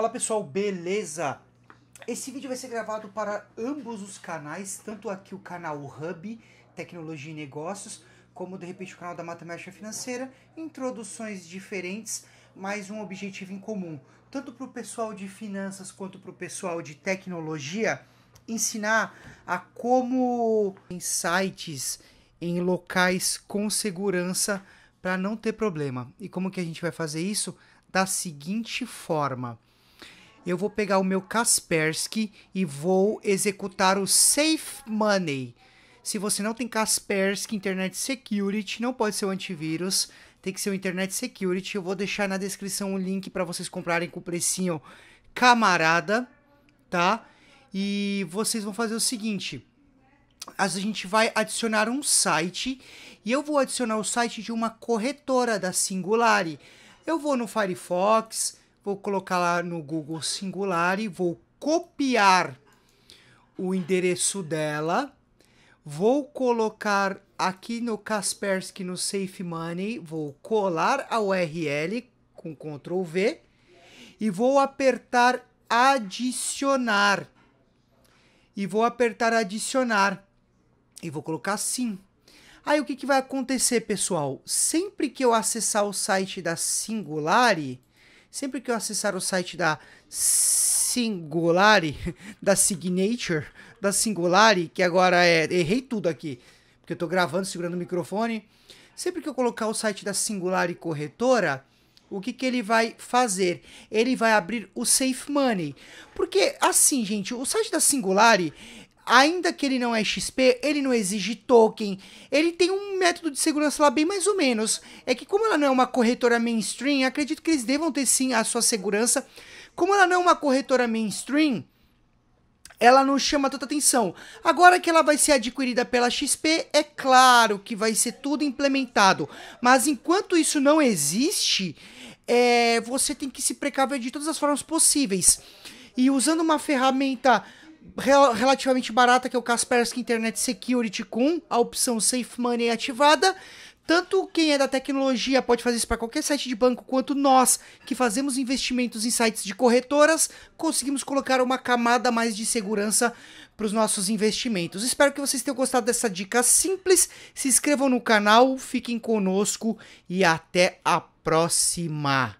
Fala pessoal, beleza? Esse vídeo vai ser gravado para ambos os canais, tanto aqui o canal Hub, Tecnologia e Negócios, como de repente o canal da Matemática Financeira, introduções diferentes, mas um objetivo em comum, tanto para o pessoal de finanças quanto para o pessoal de tecnologia, ensinar a como em sites, em locais com segurança para não ter problema. E como que a gente vai fazer isso? Da seguinte forma eu vou pegar o meu Kaspersky e vou executar o Safe Money. Se você não tem Kaspersky Internet Security, não pode ser o antivírus, tem que ser o Internet Security. Eu vou deixar na descrição o link para vocês comprarem com o precinho camarada, tá? E vocês vão fazer o seguinte, a gente vai adicionar um site e eu vou adicionar o site de uma corretora da Singulari. Eu vou no Firefox, vou colocar lá no Google Singular e vou copiar o endereço dela, vou colocar aqui no Kaspersky no Safe Money, vou colar a URL com Ctrl V e vou apertar adicionar. E vou apertar adicionar e vou colocar sim. Aí o que, que vai acontecer, pessoal? Sempre que eu acessar o site da Singulari, Sempre que eu acessar o site da Singulari, da Signature, da Singulari, que agora é. Errei tudo aqui, porque eu tô gravando, segurando o microfone. Sempre que eu colocar o site da Singulari Corretora, o que, que ele vai fazer? Ele vai abrir o Safe Money. Porque, assim, gente, o site da Singulari ainda que ele não é XP, ele não exige token, ele tem um método de segurança lá bem mais ou menos. É que como ela não é uma corretora mainstream, acredito que eles devam ter sim a sua segurança. Como ela não é uma corretora mainstream, ela não chama tanta atenção. Agora que ela vai ser adquirida pela XP, é claro que vai ser tudo implementado. Mas enquanto isso não existe, é, você tem que se precaver de todas as formas possíveis. E usando uma ferramenta rel relativamente barata, que é o Kaspersky Internet Security com a opção Safe Money ativada. Tanto quem é da tecnologia pode fazer isso para qualquer site de banco, quanto nós que fazemos investimentos em sites de corretoras, conseguimos colocar uma camada mais de segurança para os nossos investimentos. Espero que vocês tenham gostado dessa dica simples. Se inscrevam no canal, fiquem conosco e até a próxima!